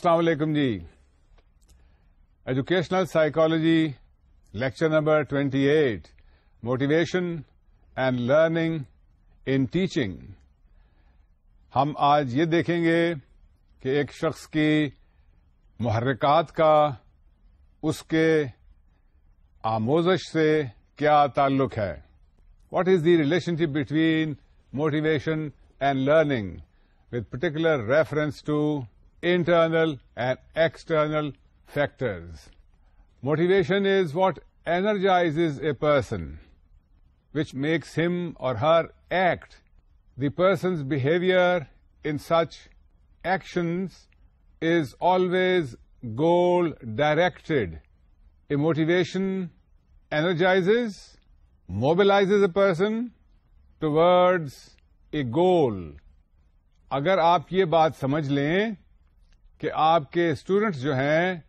अस्सलाम वालेकुम जी educational psychology lecture number 28 motivation and learning in teaching हम आज ये देखेंगे कि एक शख्स की महरक़ात का उसके आमोजश से क्या ताल्लुक है what is the relationship between motivation and learning with particular reference to internal and external factors. Motivation is what energizes a person, which makes him or her act. The person's behavior in such actions is always goal-directed. A motivation energizes, mobilizes a person towards a goal. अगर आप ये बात समझ लें कि आपके students जो हैं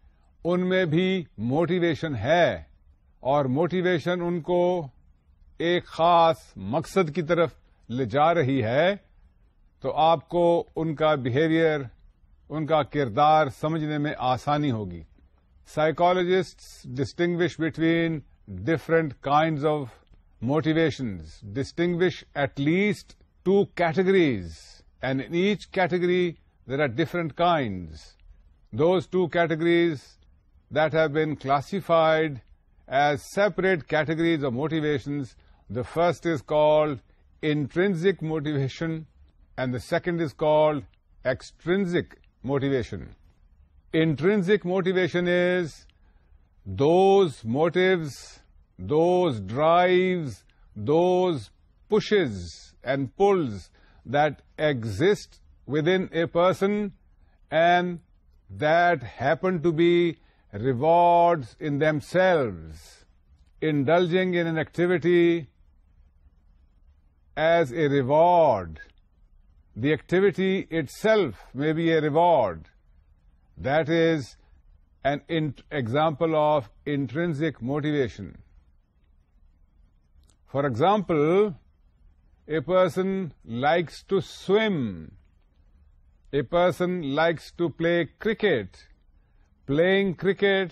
उनमें भी मोटिवेशन है और मोटिवेशन उनको एक खास मकसद की तरफ ले जा रही है तो आपको उनका बिहेवियर उनका किरदार समझने में आसानी होगी psychologists distinguish between different kinds of motivations distinguish at least two categories and in each category there are different kinds. Those two categories that have been classified as separate categories of motivations, the first is called intrinsic motivation and the second is called extrinsic motivation. Intrinsic motivation is those motives, those drives, those pushes and pulls that exist within a person and that happen to be rewards in themselves. Indulging in an activity as a reward. The activity itself may be a reward. That is an example of intrinsic motivation. For example, a person likes to swim a person likes to play cricket, playing cricket,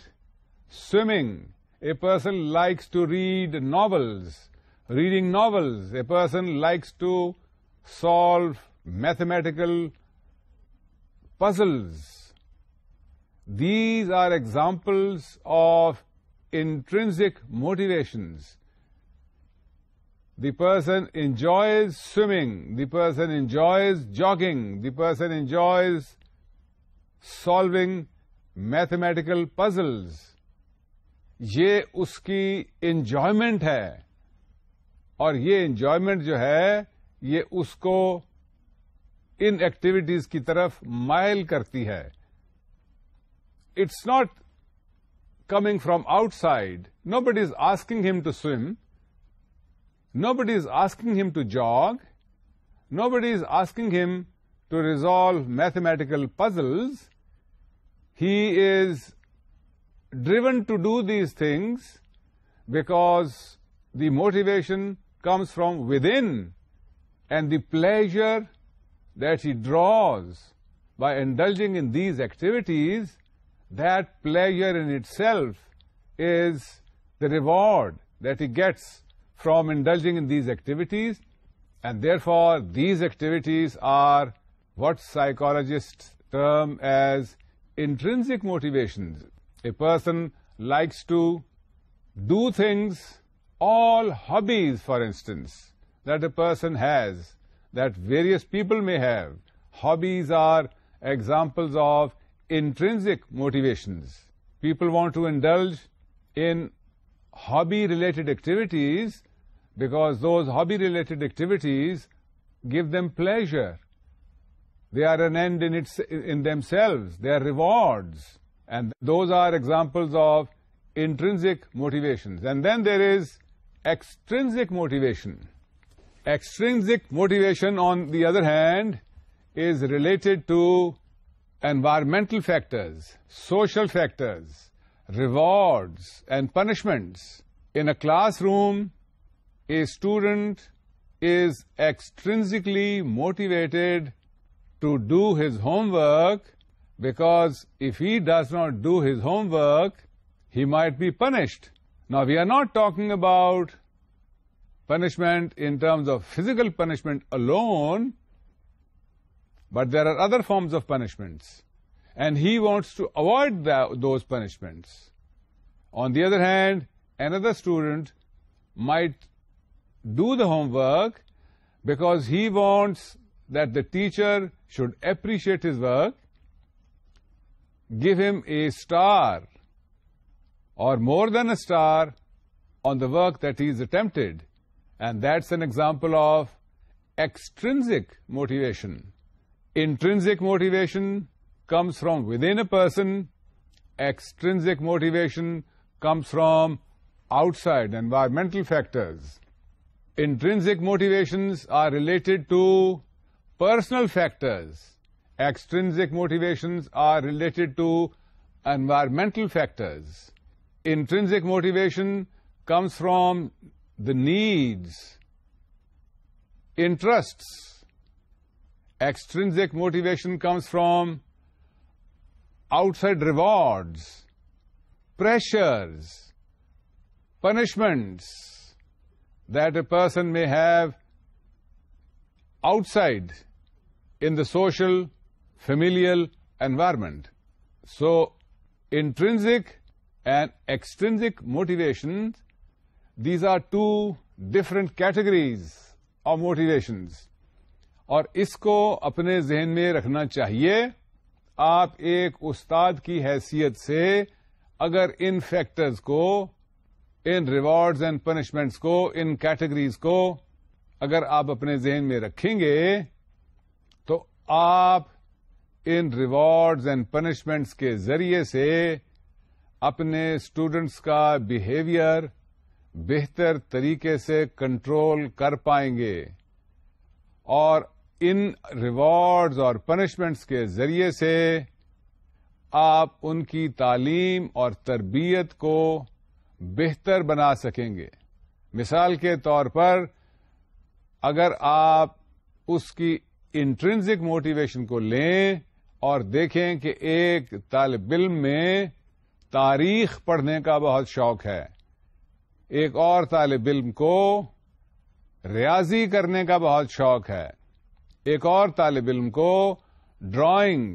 swimming. A person likes to read novels, reading novels. A person likes to solve mathematical puzzles. These are examples of intrinsic motivations. The person enjoys swimming. The person enjoys jogging. The person enjoys solving mathematical puzzles. ये उसकी enjoyment है और ये enjoyment जो है ये उसको इन activities की तरफ माइल करती है it's not coming from outside no but is asking him to swim Nobody is asking him to jog. Nobody is asking him to resolve mathematical puzzles. He is driven to do these things because the motivation comes from within and the pleasure that he draws by indulging in these activities, that pleasure in itself is the reward that he gets from indulging in these activities and therefore these activities are what psychologists term as intrinsic motivations. A person likes to do things, all hobbies for instance, that a person has, that various people may have. Hobbies are examples of intrinsic motivations. People want to indulge in hobby-related activities because those hobby-related activities give them pleasure. They are an end in, its, in themselves. They are rewards. And those are examples of intrinsic motivations. And then there is extrinsic motivation. Extrinsic motivation, on the other hand, is related to environmental factors, social factors, rewards, and punishments. In a classroom, a student is extrinsically motivated to do his homework because if he does not do his homework, he might be punished. Now, we are not talking about punishment in terms of physical punishment alone, but there are other forms of punishments. And he wants to avoid those punishments. On the other hand, another student might do the homework because he wants that the teacher should appreciate his work, give him a star or more than a star on the work that he is attempted. And that's an example of extrinsic motivation. Intrinsic motivation comes from within a person. Extrinsic motivation comes from outside environmental factors intrinsic motivations are related to personal factors. Extrinsic motivations are related to environmental factors. Intrinsic motivation comes from the needs, interests. Extrinsic motivation comes from outside rewards, pressures, punishments. that a person may have outside in the social, familial environment. So, intrinsic and extrinsic motivations, these are two different categories of motivations. اور اس کو اپنے ذہن میں رکھنا چاہیے آپ ایک استاد کی حیثیت سے اگر ان فیکٹرز کو इन रिवॉर्ड्स एंड पनिशमेंट्स को इन कैटेगरीज को अगर आप अपने जहन में रखेंगे तो आप इन रिवॉर्ड्स एंड पनिशमेंट्स के जरिए से अपने स्टूडेंट्स का बिहेवियर बेहतर तरीके से कंट्रोल कर पाएंगे और इन रिवॉर्ड्स और पनिशमेंट्स के जरिए से आप उनकी तालीम और तरबियत को बेहतर बना सकेंगे मिसाल के तौर पर अगर आप उसकी इंट्रेंसिक मोटिवेशन को लें और देखें कि एक तालब इल्म में तारीख पढ़ने का बहुत शौक है एक और तालब इल्म को रियाजी करने का बहुत शौक है एक और तालब इल्म को ड्राइंग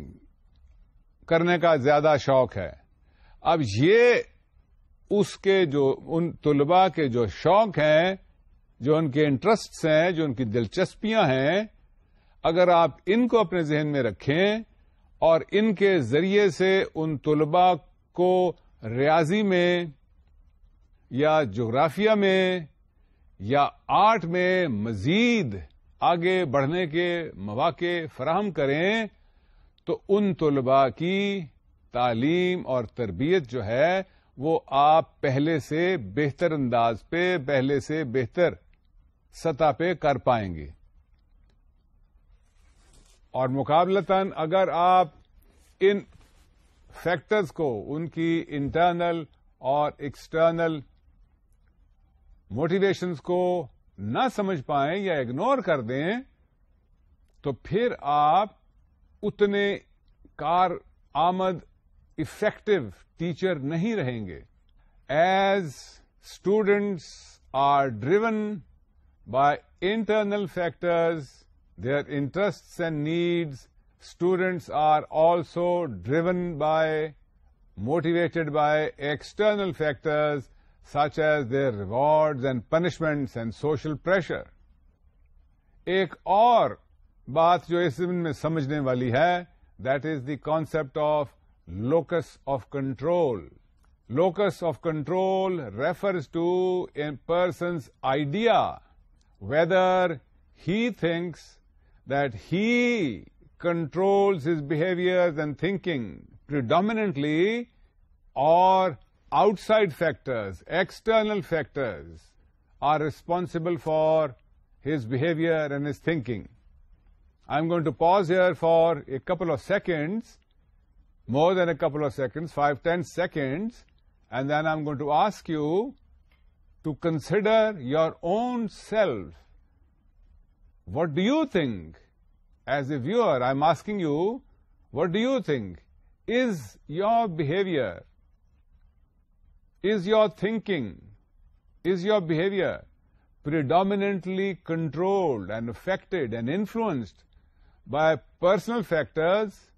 करने का ज्यादा शौक है अब ये उसके जो उन तलबा के जो शौक हैं जो उनके इंटरेस्ट्स हैं जो उनकी दिलचस्पियां हैं अगर आप इनको अपने जहन में रखें और इनके जरिए से उन तलबा को रियाजी में या जोग्राफिया में या आर्ट में मजीद आगे बढ़ने के मौाक़े फराहम करें तो उन तलबा की तालीम और तरबियत जो है वो आप पहले से बेहतर अंदाज पे पहले से बेहतर सतह पे कर पाएंगे और मुकाबलतन अगर आप इन फैक्टर्स को उनकी इंटरनल और एक्सटर्नल मोटिवेशंस को ना समझ पाएं या इग्नोर कर दें तो फिर आप उतने कार आमद इफेक्टिव टीचर नहीं रहेंगे as students are driven by internal factors, their interests and needs. Students are also driven by, motivated by external factors such as their rewards and punishments and social pressure. एक और बात जो इस में समझने वाली है that is the concept of locus of control. Locus of control refers to a person's idea, whether he thinks that he controls his behaviors and thinking predominantly or outside factors, external factors are responsible for his behavior and his thinking. I'm going to pause here for a couple of seconds more than a couple of seconds, 5, 10 seconds, and then I'm going to ask you to consider your own self. What do you think? As a viewer, I'm asking you, what do you think? Is your behavior, is your thinking, is your behavior predominantly controlled and affected and influenced by personal factors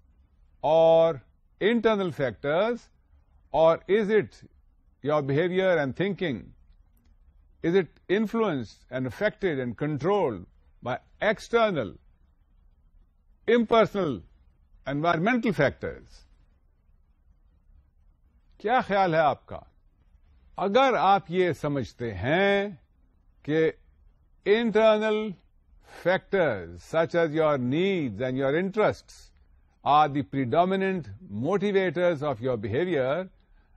or internal factors or is it your behavior and thinking? Is it influenced and affected and controlled by external, impersonal, environmental factors? کیا خیال ہے آپ کا اگر آپ یہ سمجھتے ہیں کہ internal factors such as your needs and your interests are the predominant motivators of your behavior,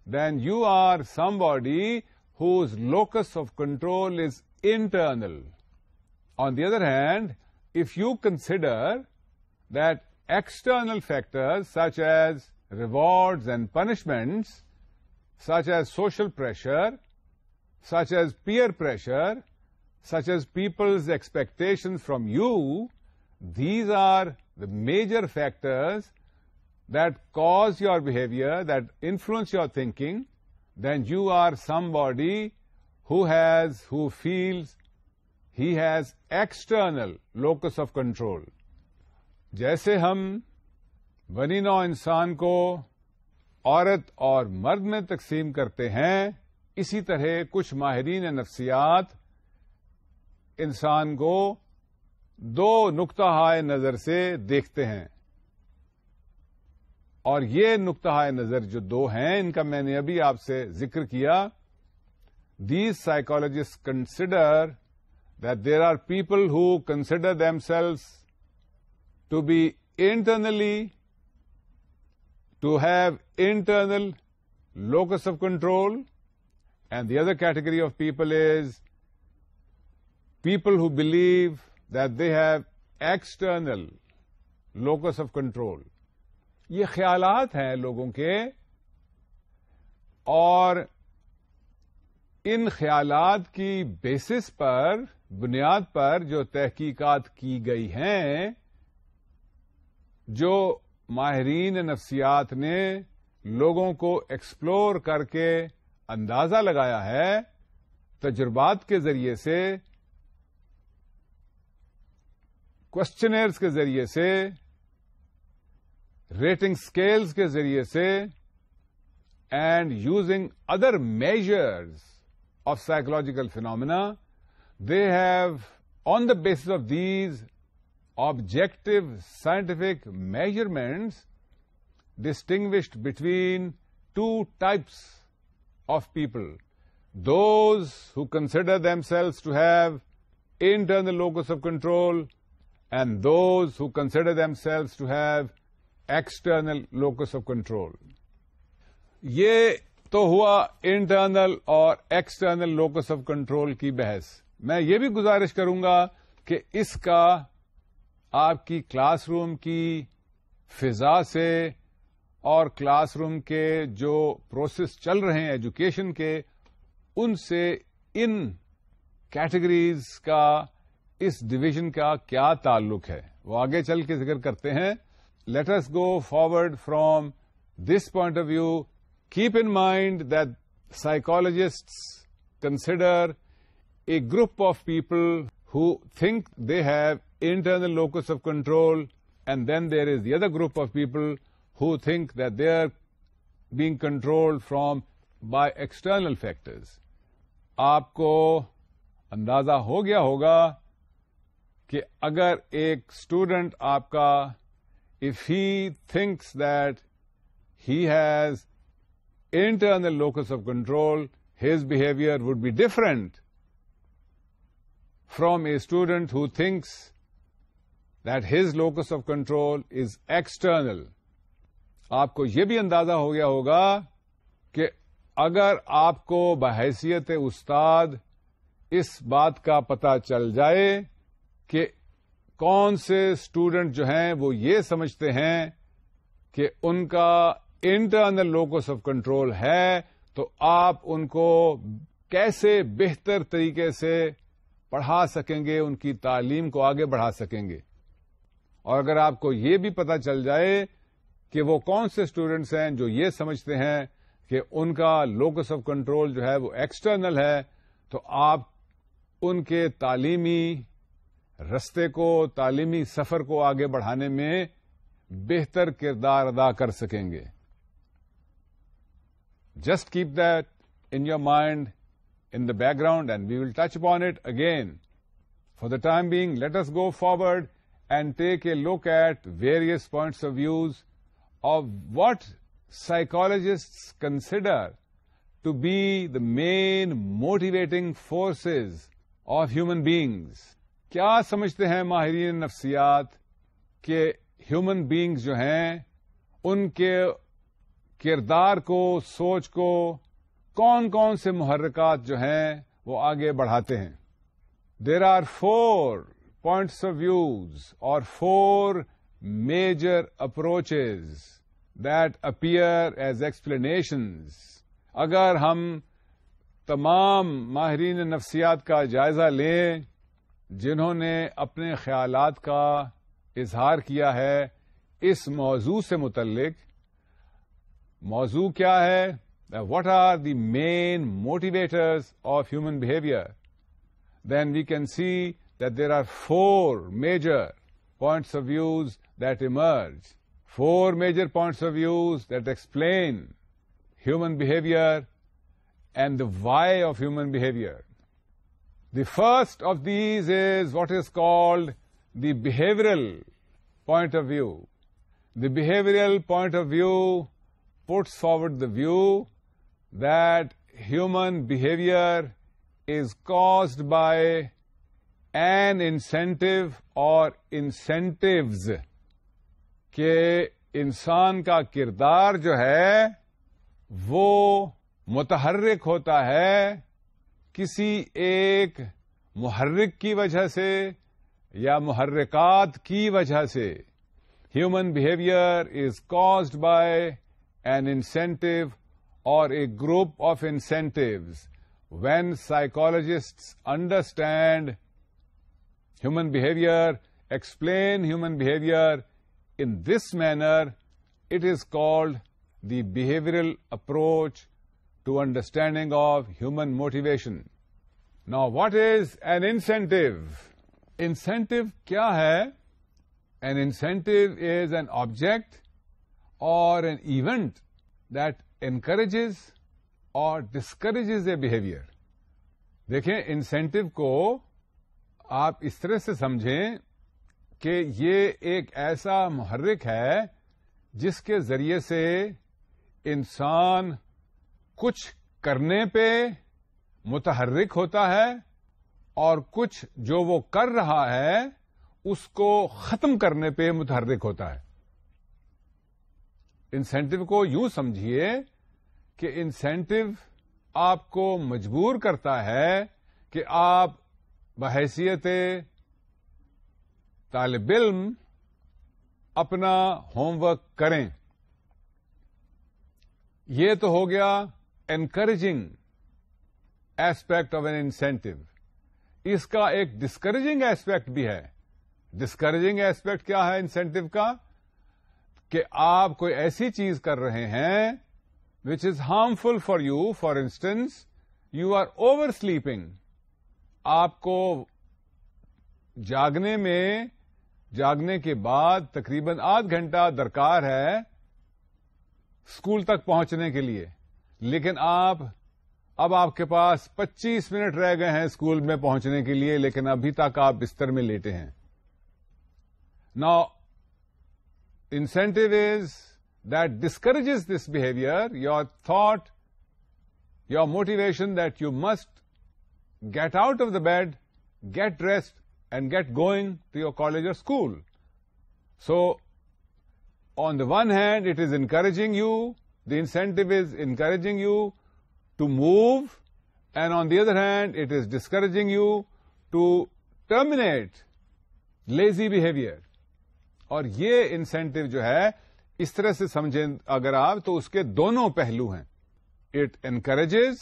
then you are somebody whose locus of control is internal. On the other hand, if you consider that external factors such as rewards and punishments, such as social pressure, such as peer pressure, such as people's expectations from you, These are the major factors that cause your behavior, that influence your thinking, then you are somebody who has, who feels he has external locus of control. जैसे हम बनी नौ इंसान को औरत और मर्द में तकसीम करते हैं इसी तरह कुछ माहरीन नफ्सियात इंसान को दो नुकतहाय नजर से देखते हैं और ये नुकतहाय नजर जो दो हैं इनका मैंने अभी आपसे जिक्र किया these psychologist consider that there are people who consider themselves to be internally to have internal locus of control and the other category of people is people who believe that they have external locus of control ये ख्यालात हैं लोगों के और इन ख्यालात की basis पर बुनियाद पर जो तहकीकात की गई हैं जो माहरीन नफ्सियात ने लोगों को एक्सप्लोर करके अंदाजा लगाया है तजुर्बात के जरिए से Questionnaires के जरिए से rating scales के जरिए से and using other measures of psychological phenomena, they have, on the basis of these objective scientific measurements, distinguished between two types of people. Those who consider themselves to have internal locus of control and those who consider themselves to have external locus of control. ये तो हुआ internal और external locus of control की बहस मैं ये भी गुजारिश करूंगा कि इसका आपकी क्लासरूम की फिजा से और क्लासरूम के जो प्रोसेस चल रहे हैं एजुकेशन के उनसे इन कैटेगरीज का इस डिवीजन का क्या ताल्लुक है वो आगे चल के जिक्र करते हैं let's go forward from this point of view keep in mind that psychologists consider a group of people who think they have internal locus of control and then there is the other group of people who think that they are being controlled from by external factors आपको अंदाजा हो गया होगा कि अगर एक student आपका if he thinks that he has internal locus of control, his behavior would be different from a student who thinks that his locus of control is external. आपको यह भी अंदाजा हो गया होगा कि अगर आपको बहसीत उस्ताद इस बात का पता चल जाए कि कौन से स्टूडेंट जो हैं वो ये समझते हैं कि उनका इंटरनल लोकस ऑफ कंट्रोल है तो आप उनको कैसे बेहतर तरीके से पढ़ा सकेंगे उनकी तालीम को आगे बढ़ा सकेंगे और अगर आपको ये भी पता चल जाए कि वो कौन से स्टूडेंट्स हैं जो ये समझते हैं कि उनका लोकस ऑफ कंट्रोल जो है वो एक्सटर्नल है तो आप उनके तालीमी रस्ते को तालीमी सफर को आगे बढ़ाने में बेहतर किरदार अदा कर सकेंगे just keep that in your mind in the background and we will touch upon it again for the time being let us go forward and take a look at various points of views of what psychologists consider to be the main motivating forces of human beings. क्या समझते हैं माहरीन नफ्सियात के human beings जो हैं उनके किरदार को सोच को कौन कौन से मुहर्रकात जो हैं वो आगे बढ़ाते हैं there are four points of views or four major approaches that appear as explanations अगर हम तमाम माहरीन नफ्सियात का जायजा लें जिन्होंने अपने ख्यालात का इजहार किया है इस मौजू से मुतलक मौजू क्या है what are the main motivators of human behaviour then we can see that there are four major points of views that emerge. Four major points of views that explain human behavior and the why of human behavior. The first of these is what is called the behavioral point of view. The behavioral point of view puts forward the view that human behavior is caused by an incentive or incentives के इंसान का किरदार जो है वो मुतहरक होता है किसी एक मुहर्रिक की वजह से या मुहर्रिकात की वजह से human behaviour is caused by an incentive or a group of incentives when psychologists understand human behavior, explain human behavior in this manner, it is called the behavioral approach to understanding of human motivation. Now, what is an incentive? Incentive kya hai? An incentive is an object or an event that encourages or discourages a behavior. देखें incentive को आप इस तरह से समझें कि ये एक ऐसा मुहर्रिक है जिसके जरिए से इंसान कुछ करने पे मुतहरक होता है और कुछ जो वो कर रहा है उसको खत्म करने पे मुतहरक होता है इंसेंटिव को यूं समझिए कि इंसेंटिव आपको मजबूर करता है कि आप बहसीत तालब इल्म अपना होमवर्क करें ये तो हो गया encouraging aspect of an incentive इसका एक डिस्करेजिंग एस्पेक्ट भी है डिस्करेजिंग एस्पेक्ट क्या है इंसेंटिव का कि आप कोई ऐसी चीज कर रहे हैं which is harmful for you for instance you are oversleeping आपको जागने में जागने के बाद तकरीबन आध घंटा दरकार है स्कूल तक पहुंचने के लिए लेकिन आप अब आपके पास 25 मिनट रह गए हैं स्कूल में पहुंचने के लिए लेकिन अभी तक आप बिस्तर में लेटे हैं now incentive is that discourages this behavior your thought your motivation that you must get out of the bed get dressed and get going to your college or school so on the one hand it is encouraging you The incentive is encouraging you to move, and on the other hand, it is discouraging you to terminate lazy behavior. और ये incentive जो है इस तरह से समझें अगर आप तो उसके दोनों पहलू हैं it encourages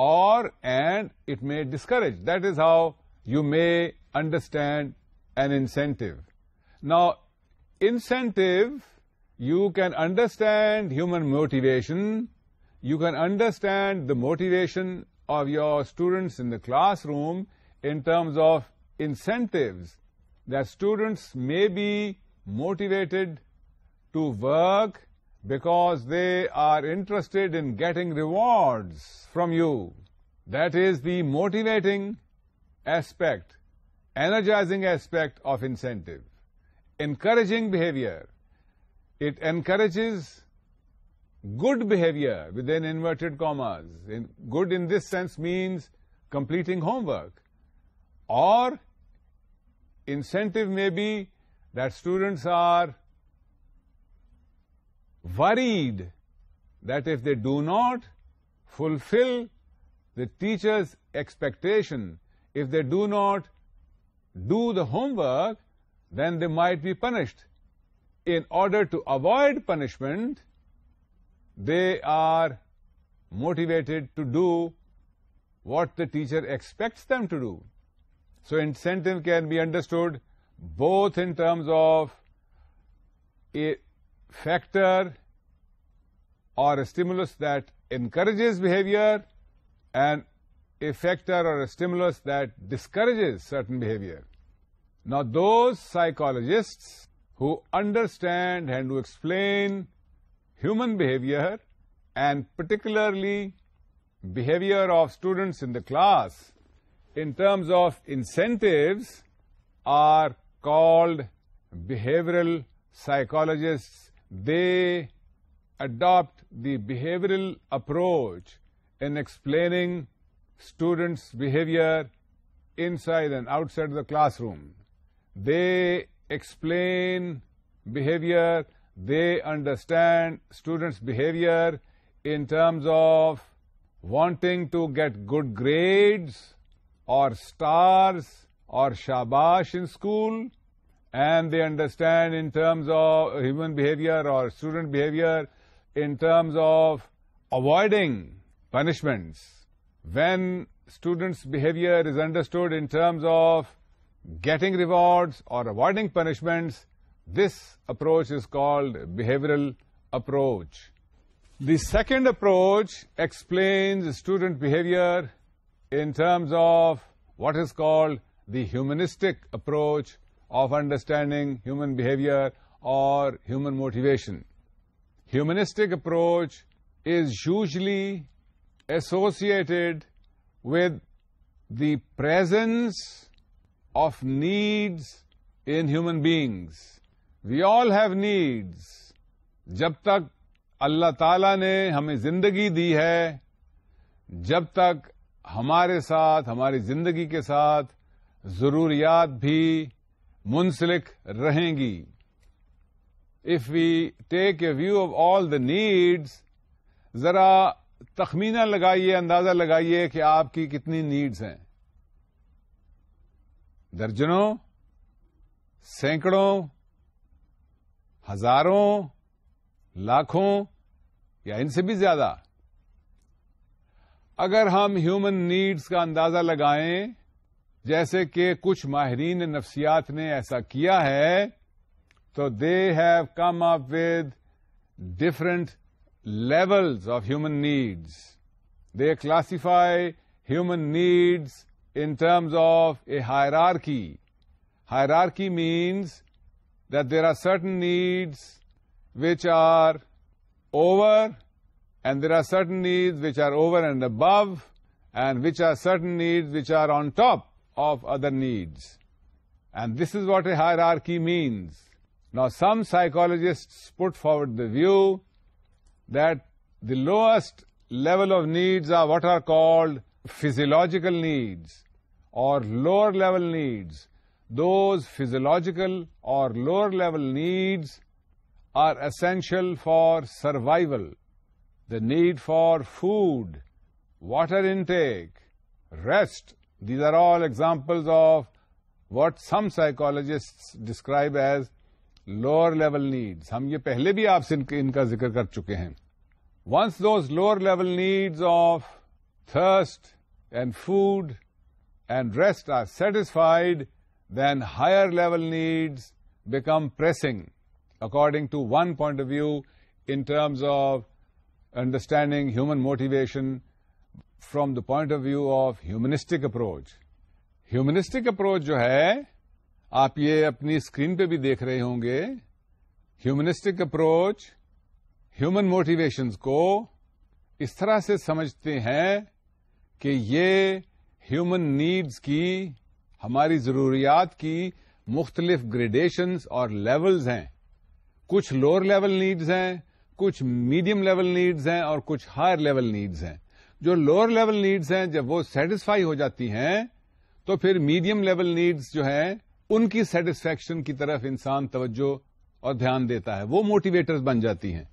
or and it may discourage. That is how you may understand an incentive. Now, incentive you can understand human motivation, you can understand the motivation of your students in the classroom in terms of incentives that students may be motivated to work because they are interested in getting rewards from you. That is the motivating aspect, energizing aspect of incentive, encouraging behavior. It encourages good behavior within inverted commas. In, good in this sense means completing homework. Or incentive may be that students are worried that if they do not fulfill the teacher's expectation, if they do not do the homework, then they might be punished in order to avoid punishment, they are motivated to do what the teacher expects them to do. So incentive can be understood both in terms of a factor or a stimulus that encourages behavior and a factor or a stimulus that discourages certain behavior. Now, those psychologists who understand and who explain human behavior and particularly behavior of students in the class in terms of incentives are called behavioral psychologists. They adopt the behavioral approach in explaining students' behavior inside and outside the classroom. They explain behavior, they understand students' behavior in terms of wanting to get good grades or stars or shabash in school and they understand in terms of human behavior or student behavior in terms of avoiding punishments. When students' behavior is understood in terms of getting rewards or avoiding punishments. This approach is called behavioral approach. The second approach explains student behavior in terms of what is called the humanistic approach of understanding human behavior or human motivation. Humanistic approach is usually associated with the presence of needs in human beings. We all have needs. जब तक अल्लाह ताला ने हमें जिंदगी दी है जब तक हमारे साथ हमारी जिंदगी के साथ जरूरियात भी मुंसलिक रहेंगी if we take a view of all the needs जरा तखमीना लगाइए अंदाजा लगाइए कि आपकी कितनी नीड्स हैं दर्जनों सैकड़ों हजारों लाखों या इनसे भी ज्यादा अगर हम ह्यूमन नीड्स का अंदाजा लगाएं जैसे कि कुछ माहरीन नफ्सियात ने ऐसा किया है तो they have come up with different levels of human needs. They classify human needs in terms of a hierarchy. Hierarchy means that there are certain needs which are over and there are certain needs which are over and above and which are certain needs which are on top of other needs. And this is what a hierarchy means. Now some psychologists put forward the view that the lowest level of needs are what are called physiological needs or lower level needs, those physiological or lower level needs are essential for survival. The need for food, water intake, rest, these are all examples of what some psychologists describe as lower level needs. हम ये पहले भी आपसे इनका जिक्र कर चुके हैं. Once those lower level needs of thirst and food and rest are satisfied, then higher level needs become pressing, according to one point of view, in terms of understanding human motivation from the point of view of humanistic approach. Humanistic approach जो है, आप ये अपनी screen पे भी देख रहे होंगे, humanistic approach, human motivations को इस तरह से समझते हैं कि ये ह्यूमन नीड्स की हमारी ज़रूरियात की मुख्तलिफ ग्रेडेशंस और लेवल्स हैं कुछ लोअर लेवल नीड्स हैं कुछ मीडियम लेवल नीड्स हैं और कुछ हायर लेवल नीड्स हैं जो लोअर लेवल नीड्स हैं जब वो सेटिस्फाई हो जाती हैं तो फिर मीडियम लेवल नीड्स जो हैं उनकी सेटिस्फेक्शन की तरफ इंसान तवज्जो और ध्यान देता है वो मोटिवेटर्स बन जाती हैं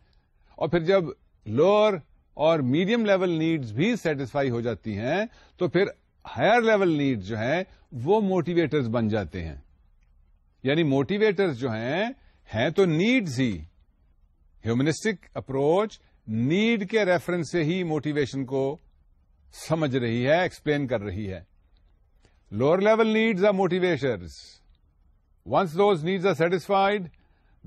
और फिर जब लोअर और मीडियम लेवल नीड्स भी सेटिस्फाई हो जाती हैं तो फिर हायर लेवल नीड्स जो हैं वो मोटिवेटर्स बन जाते हैं यानी मोटिवेटर्स जो हैं हैं तो नीड्स ही ह्यूमनिस्टिक अप्रोच नीड के रेफरेंस से ही मोटिवेशन को समझ रही है एक्सप्लेन कर रही है lower level needs are motivators once those needs are satisfied,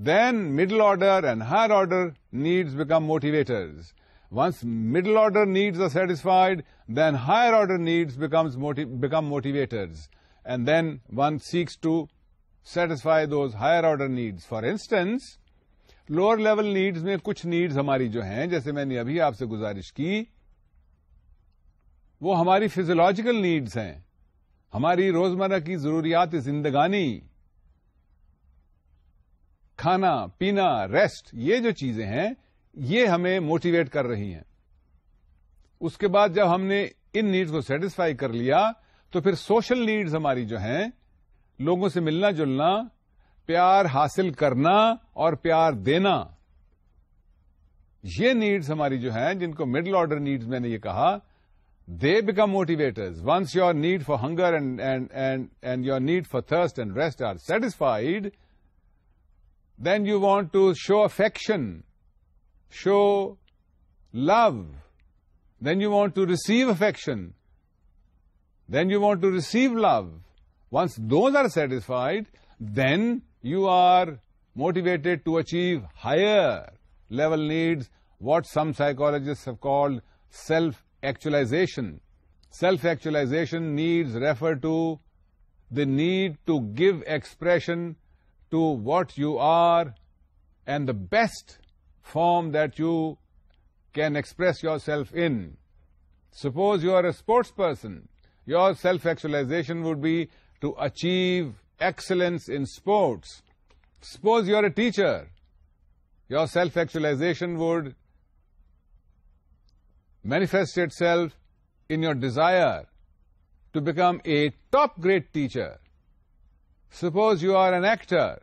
then middle order and higher order needs become motivators. Once middle order needs are satisfied, then higher order needs becomes motiv become motivators. And then one seeks to satisfy those higher order needs. For instance, lower level needs में कुछ needs हमारी जो हैं जैसे मैंने अभी आपसे गुजारिश की वो हमारी फिजियोलॉजिकल नीड्स हैं हमारी रोजमर्रा की जरूरियात जिंदगानी खाना पीना रेस्ट ये जो चीजें हैं ये हमें मोटिवेट कर रही हैं उसके बाद जब हमने इन नीड्स को सेटिस्फाई कर लिया तो फिर सोशल नीड्स हमारी जो हैं लोगों से मिलना जुलना प्यार हासिल करना और प्यार देना ये नीड्स हमारी जो हैं जिनको मिडिल ऑर्डर नीड्स मैंने ये कहा they become motivators. Once your need for hunger and, and, and, and your need for thirst and rest are satisfied, then you want to show affection show love. Then you want to receive affection. Then you want to receive love. Once those are satisfied, then you are motivated to achieve higher level needs, what some psychologists have called self-actualization. Self-actualization needs refer to the need to give expression to what you are and the best form that you can express yourself in. Suppose you are a sports person, your self-actualization would be to achieve excellence in sports. Suppose you are a teacher, your self-actualization would manifest itself in your desire to become a top grade teacher. Suppose you are an actor,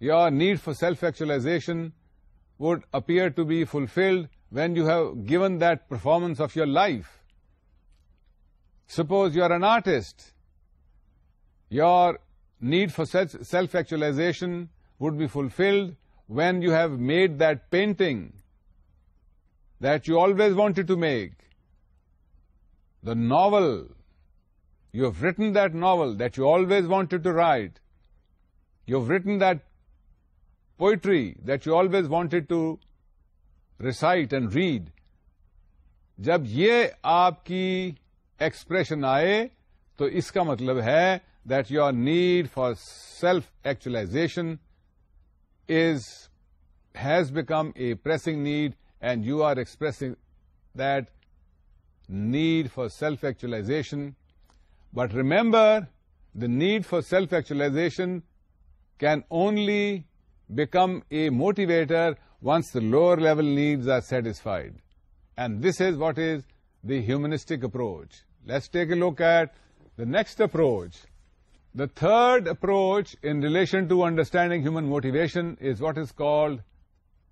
your need for self-actualization would appear to be fulfilled when you have given that performance of your life. Suppose you are an artist, your need for self-actualization would be fulfilled when you have made that painting that you always wanted to make. The novel, you have written that novel that you always wanted to write. You have written that poetry that you always wanted to recite and read جب یہ آپ کی expression آئے تو اس کا that your need for self-actualization is has become a pressing need and you are expressing that need for self-actualization but remember the need for self-actualization can only become a motivator once the lower level needs are satisfied. And this is what is the humanistic approach. Let's take a look at the next approach. The third approach in relation to understanding human motivation is what is called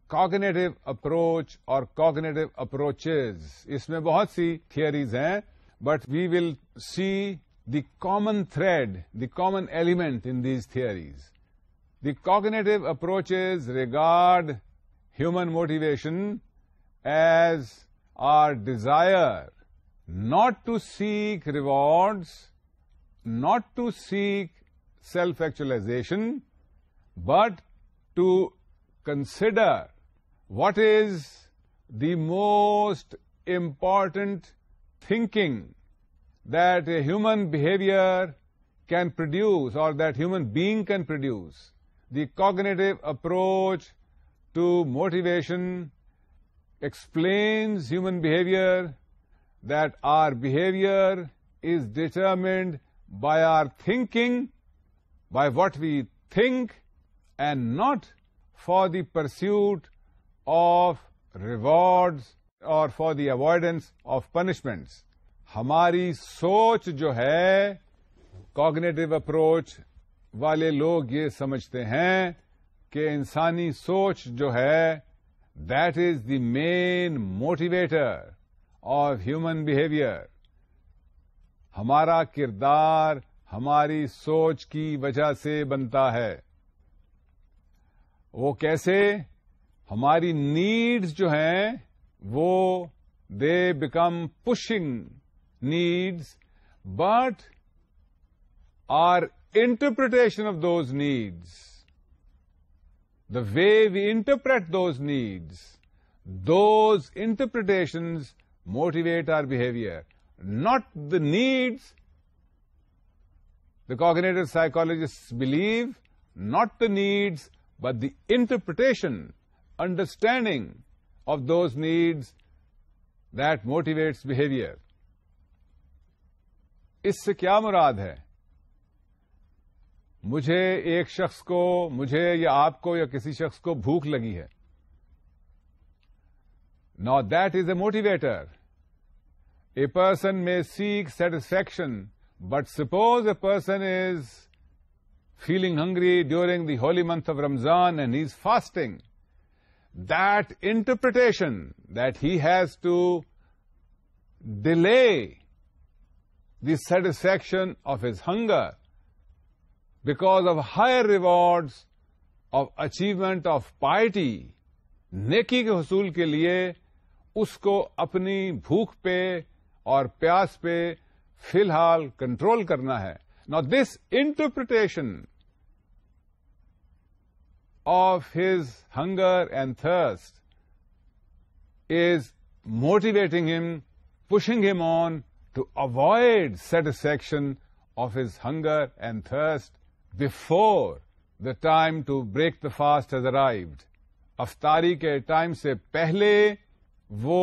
cognitive approach or cognitive approaches. इसमें बहुत सी theories हैं, but we will see the common thread, the common element in these theories. The cognitive approaches regard human motivation as our desire not to seek rewards, not to seek self-actualization, but to consider what is the most important thinking that a human behavior can produce or that human being can produce the cognitive approach to motivation explains human behavior, that our behavior is determined by our thinking, by what we think, and not for the pursuit of rewards or for the avoidance of punishments. Hamari soch जो है cognitive approach वाले लोग ये समझते हैं कि इंसानी सोच जो है that is the main motivator of human behaviour हमारा किरदार हमारी सोच की वजह से बनता है वो कैसे हमारी नीड्स जो हैं वो they become pushing needs but our interpretation of those needs, the way we interpret those needs, those interpretations motivate our behavior, not the needs. The cognitive psychologists believe not the needs, but the interpretation, understanding of those needs that motivates behavior. इससे क्या मुराद है मुझे एक शख्स को मुझे या आपको या किसी शख्स को भूख लगी है Now that is a motivator. A person may seek satisfaction, but suppose a person is feeling hungry during the holy month of Ramzan and he's fasting. That interpretation that he has to delay the satisfaction of his hunger because of higher rewards of achievement of piety नेकी के हसूल के लिए उसको अपनी भूख पे और प्यास पे फिलहाल कंट्रोल करना है now this interpretation of his hunger and thirst is motivating him pushing him on to avoid satisfaction of his hunger and thirst before the time to break the fast has arrived. अफ्तारी के time से पहले वो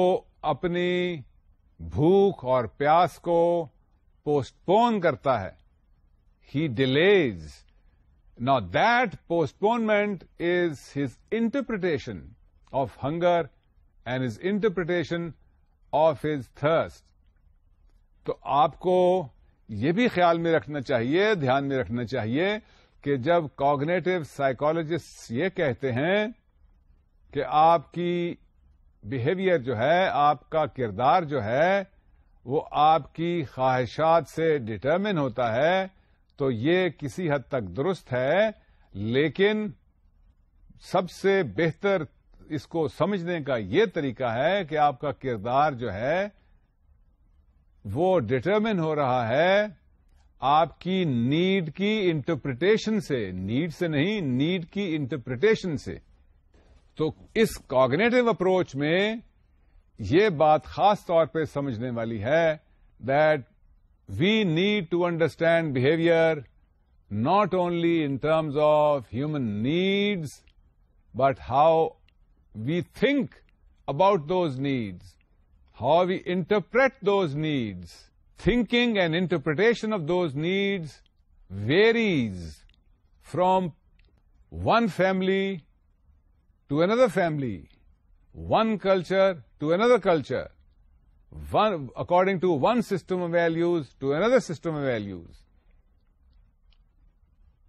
अपनी भूख और प्यास को पोस्टपोन करता है he delays now that postponement is his interpretation of hunger and his interpretation of his thirst तो आपको ये भी ख्याल में रखना चाहिए ध्यान में रखना चाहिए कि जब कॉग्नेटिव साइकोलॉजिस्ट ये कहते हैं कि आपकी बिहेवियर जो है आपका किरदार जो है वो आपकी ख्वाहिशात से डिटर्मिन होता है तो ये किसी हद तक दुरुस्त है लेकिन सबसे बेहतर इसको समझने का ये तरीका है कि आपका किरदार जो है वो डिटर्मिन हो रहा है आपकी नीड की इंटरप्रिटेशन से नीड से नहीं नीड की इंटरप्रिटेशन से तो इस कॉग्नेटिव अप्रोच में ये बात खास तौर पे समझने वाली है that we need to understand behaviour not only in terms of human needs but how we think about those needs how we interpret those needs. Thinking and interpretation of those needs varies from one family to another family, one culture to another culture, one, according to one system of values to another system of values.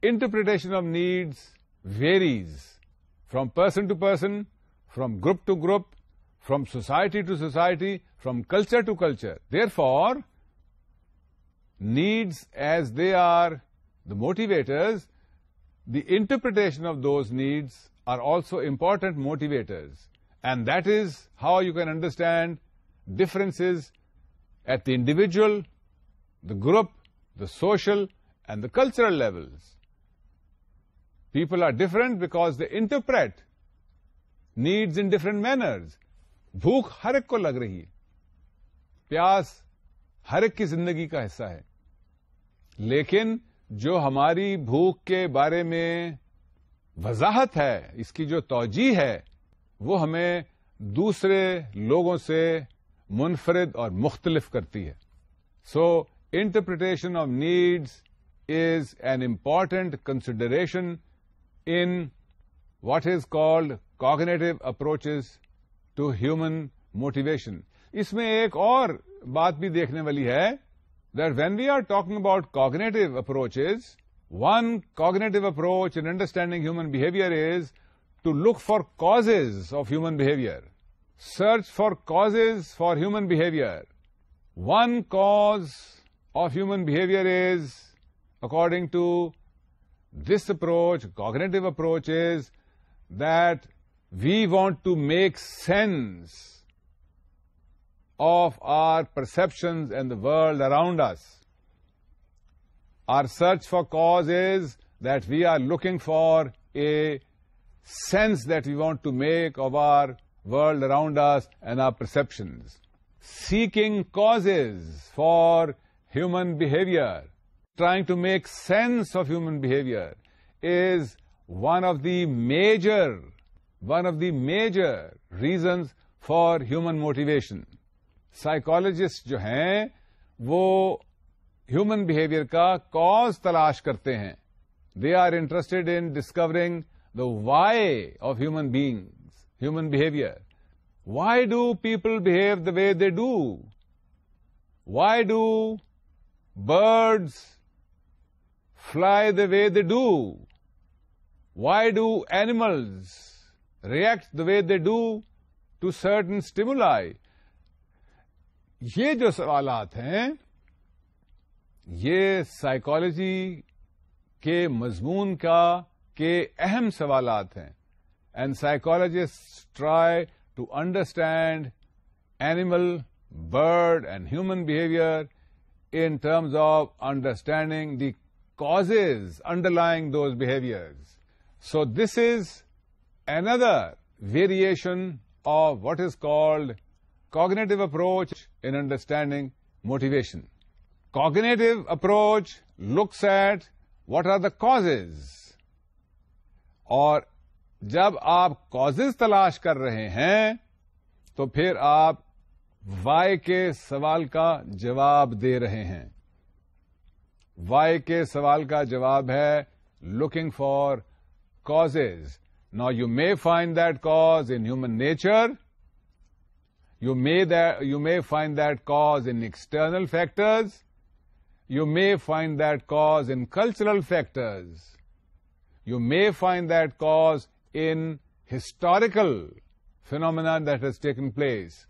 Interpretation of needs varies from person to person, from group to group, from society to society, from culture to culture. Therefore, needs as they are the motivators, the interpretation of those needs are also important motivators. And that is how you can understand differences at the individual, the group, the social, and the cultural levels. People are different because they interpret needs in different manners. भूख हर एक को लग रही है प्यास हर एक की जिंदगी का हिस्सा है लेकिन जो हमारी भूख के बारे में वजाहत है इसकी जो तोजी है वो हमें दूसरे लोगों से मुनफरद और मुख्तलिफ करती है so interpretation of needs is an important consideration in what is called cognitive approaches to human motivation इसमें एक और बात भी देखने वाली है that when we are talking about cognitive approaches one cognitive approach in understanding human behaviour is to look for causes of human behaviour search for causes for human behaviour one cause of human behaviour is according to this approach, cognitive approach is that we want to make sense of our perceptions and the world around us. Our search for cause is that we are looking for a sense that we want to make of our world around us and our perceptions. Seeking causes for human behavior, trying to make sense of human behavior is one of the major one of the major reasons for human motivation. Psychologists who हैं human behavior का cause तलाश They are interested in discovering the why of human beings, human behavior. Why do people behave the way they do? Why do birds fly the way they do? Why do animals react the way they do to certain stimuli. ये जो सवालत हैं ये psychology के मजमून का के अहम सवालत हैं and psychologist try to understand animal bird and human behavior in terms of understanding the causes underlying those behaviors. So this is another variation of what is called cognitive approach in understanding motivation. Cognitive approach looks at what are the causes or جب آپ causes تلاش کر رہے ہیں تو پھر آپ Y کے سوال کا جواب دے رہے ہیں وائی کے سوال کا جواب ہے looking for causes Now, you may find that cause in human nature. You may, that, you may find that cause in external factors. You may find that cause in cultural factors. You may find that cause in historical phenomena that has taken place.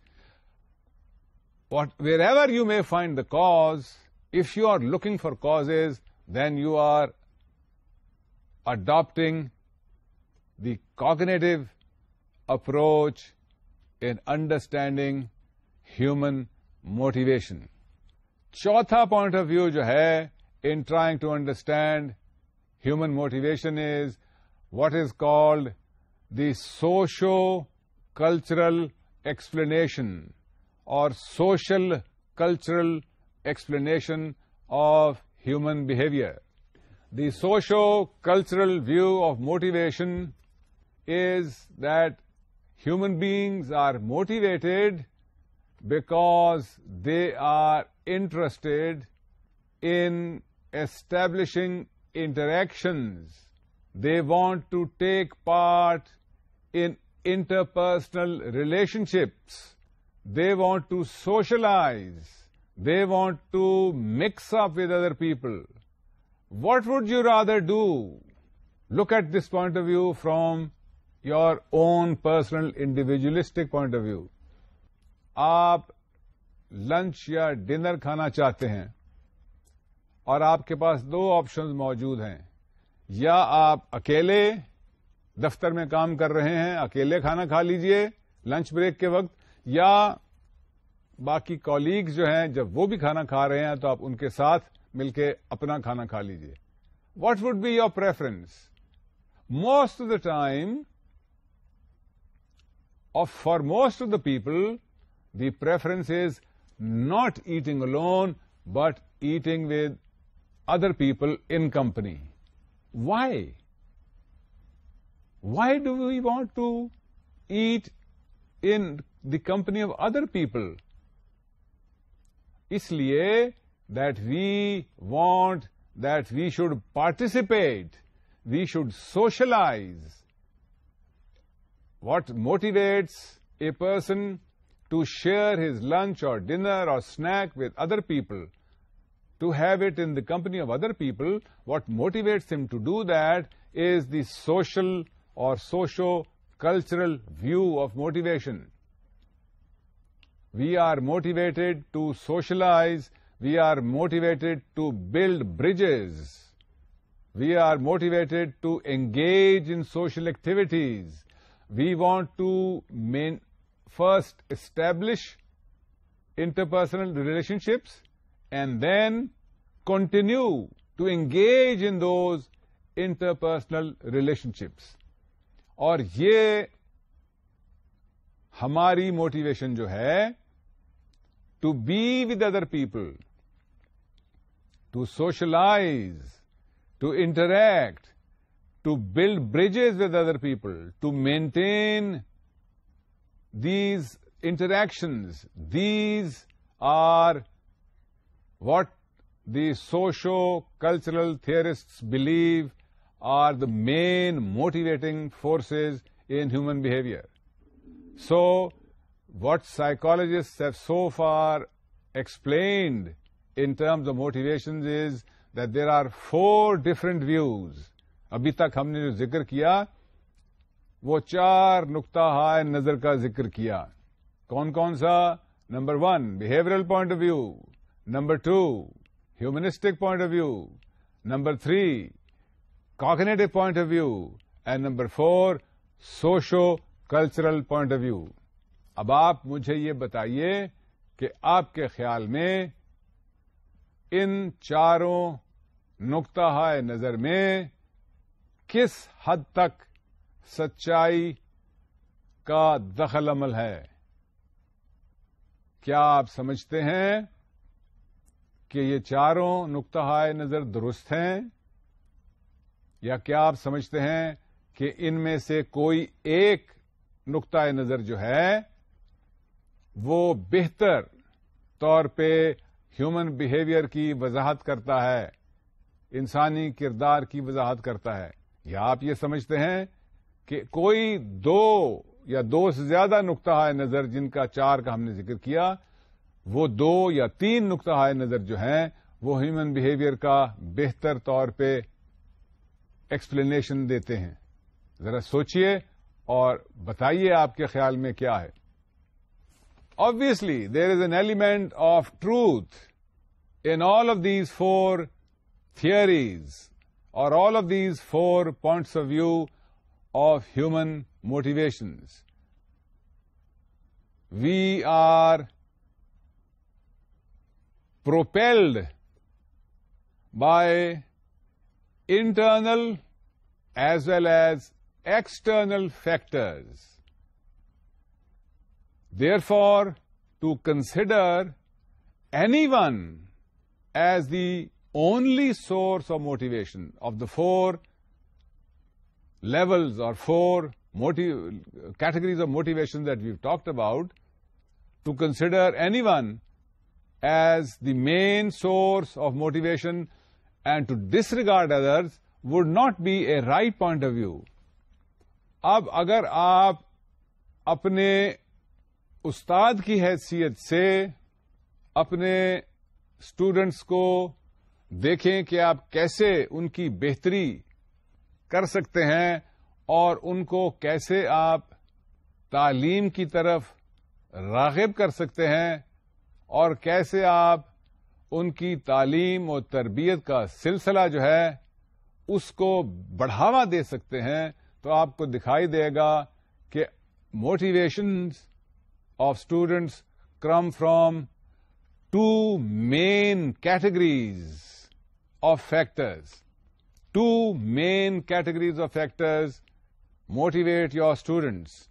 What, wherever you may find the cause, if you are looking for causes, then you are adopting the cognitive approach in understanding human motivation. चौथा point of view जो है in trying to understand human motivation is what is called the socio-cultural explanation or social cultural explanation of human behavior. The socio-cultural view of motivation is that human beings are motivated because they are interested in establishing interactions. They want to take part in interpersonal relationships. They want to socialize. They want to mix up with other people. What would you rather do? Look at this point of view from your own personal individualistic point of view आप lunch या dinner खाना चाहते हैं और आपके पास दो options मौजूद हैं या आप अकेले दफ्तर में काम कर रहे हैं अकेले खाना खा लीजिए लंच ब्रेक के वक्त या बाकी कॉलीग्स जो हैं जब वो भी खाना खा रहे हैं तो आप उनके साथ मिलके अपना खाना खा लीजिए what would be your preference most of the time of for most of the people, the preference is not eating alone, but eating with other people in company. Why? Why do we want to eat in the company of other people? Isliye that we want that we should participate, we should socialize, what motivates a person to share his lunch or dinner or snack with other people, to have it in the company of other people, what motivates him to do that is the social or socio-cultural view of motivation. We are motivated to socialize, we are motivated to build bridges, we are motivated to engage in social activities, we want to main first establish interpersonal relationships and then continue to engage in those interpersonal relationships. और ये हमारी motivation जो to be with other people, to socialize, to interact to build bridges with other people, to maintain these interactions. These are what the socio-cultural theorists believe are the main motivating forces in human behavior. So, what psychologists have so far explained in terms of motivations is that there are four different views अभी तक हमने जो जिक्र किया वो चार नुकता हाय नजर का जिक्र किया कौन कौन सा number one behavioural point of view number two humanistic point of view number three cognitive point of view and number four socio cultural point of view अब आप मुझे ये बताइए कि आपके ख्याल में इन चारों नुकता हाय नजर में किस हद तक सच्चाई का दखल अमल है क्या आप समझते हैं कि ये चारों नुकतहाय नजर दुरुस्त हैं या क्या आप समझते हैं कि इनमें से कोई एक नुकतः नजर जो है वो बेहतर तौर पे ह्यूमन बिहेवियर की वजाहत करता है इंसानी किरदार की वजाहत करता है या आप ये समझते हैं कि कोई दो या दो से ज्यादा नुकता है नजर जिनका चार का हमने जिक्र किया वो दो या तीन नुकता है नजर जो हैं वो ह्यूमन बिहेवियर का बेहतर तौर पे एक्सप्लेनेशन देते हैं जरा सोचिए और बताइए आपके ख्याल में क्या है obviously there is an element of truth in all of these four theories are all of these four points of view of human motivations. We are propelled by internal as well as external factors. Therefore, to consider anyone as the only source of motivation of the four levels or four categories of motivation that we've talked about to consider anyone as the main source of motivation and to disregard others would not be a right point of view. अब अगर आप अपने उस्ताद की हैसियत से अपने students को देखें कि आप कैसे उनकी बेहतरी कर सकते हैं और उनको कैसे आप तालीम की तरफ रागिब कर सकते हैं और कैसे आप उनकी तालीम और तरबियत का सिलसिला जो है उसको बढ़ावा दे सकते हैं तो आपको दिखाई देगा कि motivations of students come from two main categories of factors. Two main categories of factors motivate your students.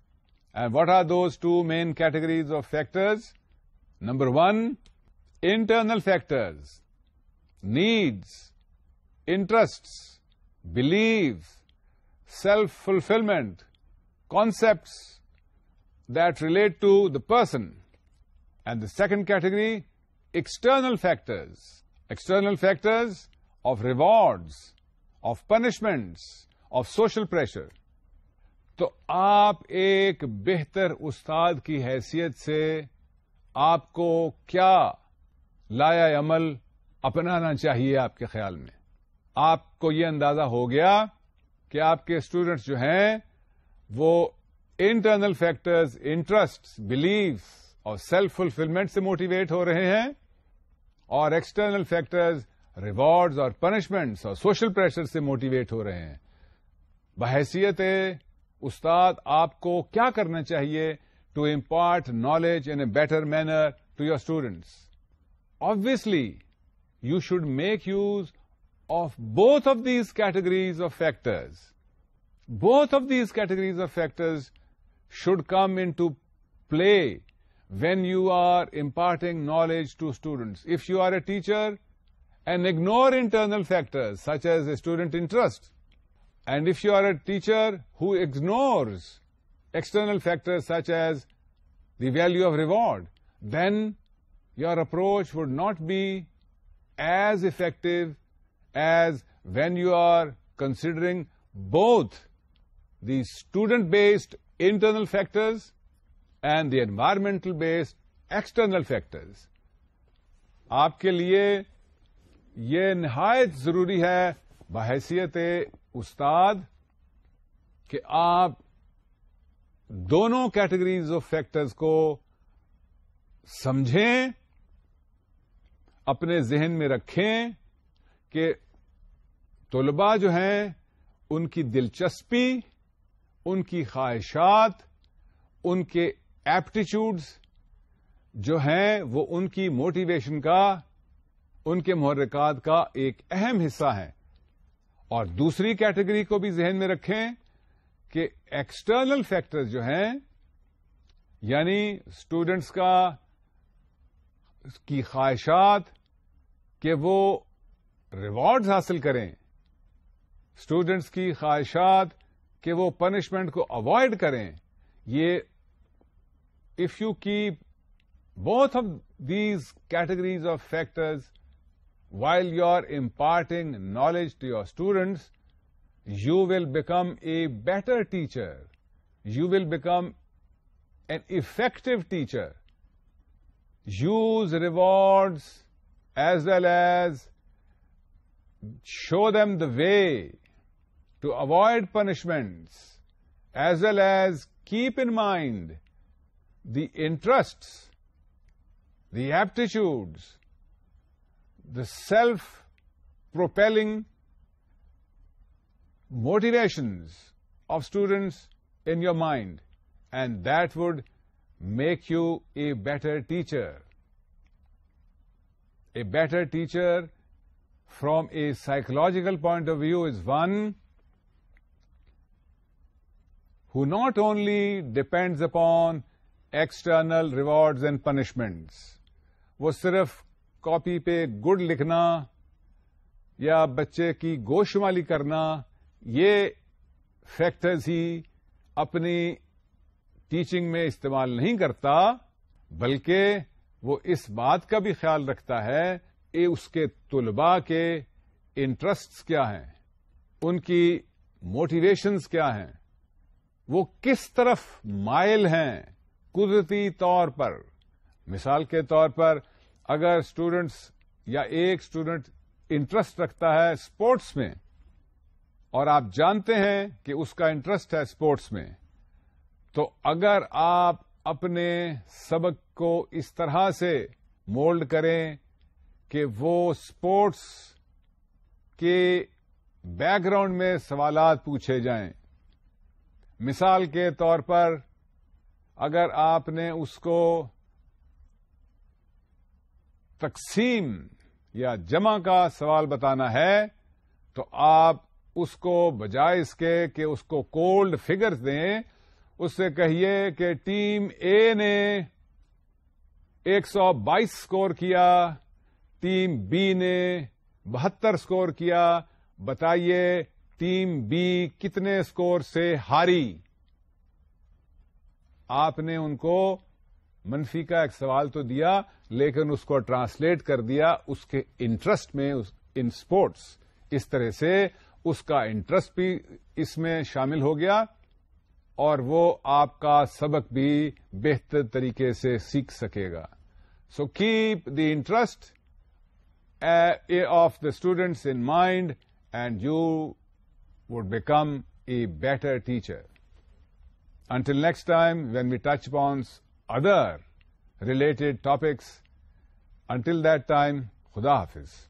And what are those two main categories of factors? Number one, internal factors, needs, interests, beliefs, self-fulfillment, concepts that relate to the person. And the second category, external factors. External factors of rewards, of punishments, of social pressure. तो आप एक बेहतर उस्ताद की हैसियत से आपको क्या लाया अमल अपनाना चाहिए आपके ख्याल में आपको ये अंदाजा हो गया कि आपके स्टूडेंट्स जो हैं वो इंटरनल फैक्टर्स इंटरेस्ट बिलीव्स और सेल्फ फुलफिलमेंट से मोटिवेट हो रहे हैं और एक्सटर्नल फैक्टर्स रिवॉर्ड्स और पनिशमेंट्स और सोशल प्रेशर से मोटिवेट हो रहे हैं बहसीत उस्ताद आपको क्या करना चाहिए to impart knowledge in a better manner to your students obviously you should make use of both of these categories of factors. Both of these categories of factors should come into play when you are imparting knowledge to students. If you are a teacher, and ignore internal factors such as student interest. And if you are a teacher who ignores external factors such as the value of reward, then your approach would not be as effective as when you are considering both the student-based internal factors and the environmental-based external factors. आपके लिए ये नहायत जरूरी है बहसीत उस्ताद कि आप दोनों कैटेगरीज ऑफ फैक्टर्स को समझें अपने जहन में रखें कि तलबा जो हैं उनकी दिलचस्पी उनकी ख्वाहिशात उनके एप्टीट्यूड्स जो हैं वो उनकी मोटिवेशन का उनके मुहर्रिकात का एक अहम हिस्सा है और दूसरी कैटेगरी को भी जहन में रखें कि एक्सटर्नल फैक्टर्स जो हैं यानी स्टूडेंट्स का की ख्वाहिशात कि वो रिवॉर्ड्स हासिल करें स्टूडेंट्स की ख्वाहिशात कि वो पनिशमेंट को अवॉइड करें ये if you keep both of these categories of factors while you are imparting knowledge to your students, you will become a better teacher. You will become an effective teacher. Use rewards as well as show them the way to avoid punishments as well as keep in mind the interests, the aptitudes, the self propelling motivations of students in your mind, and that would make you a better teacher. A better teacher from a psychological point of view is one who not only depends upon external rewards and punishments, Was सिर्फ copy पे good लिखना या बच्चे की गोशमाली करना ये factors ही अपनी teaching में इस्तेमाल नहीं करता बल्कि वो इस बात का भी ख्याल रखता है कि उसके तुलबा के इंटरेस्ट्स क्या हैं उनकी मोटिवेशंस क्या हैं वो किस तरफ मायल हैं कुदरती तौर पर मिसाल के तौर पर अगर स्टूडेंट्स या एक स्टूडेंट इंटरेस्ट रखता है स्पोर्ट्स में और आप जानते हैं कि उसका इंटरेस्ट है स्पोर्ट्स में तो अगर आप अपने सबक को इस तरह से मोल्ड करें कि वो स्पोर्ट्स के बैकग्राउंड में सवाल पूछे जाएं मिसाल के तौर पर अगर आपने उसको तकसीम या जमा का सवाल बताना है तो आप उसको बजाय इसके कि उसको कोल्ड फिगर्स दें उससे कहिए कि टीम ए ने 122 स्कोर किया टीम बी ने बहत्तर स्कोर किया बताइए टीम बी कितने स्कोर से हारी आपने उनको मनफी का एक सवाल तो दिया लेकिन उसको ट्रांसलेट कर दिया उसके इंटरेस्ट में उस, इन स्पोर्ट्स इस तरह से उसका इंटरेस्ट भी इसमें शामिल हो गया और वो आपका सबक भी बेहतर तरीके से सीख सकेगा so keep the interest of the students in mind and you would become a better teacher. Until next time, when we touch upon other related topics. Until that time, Khuda Hafiz.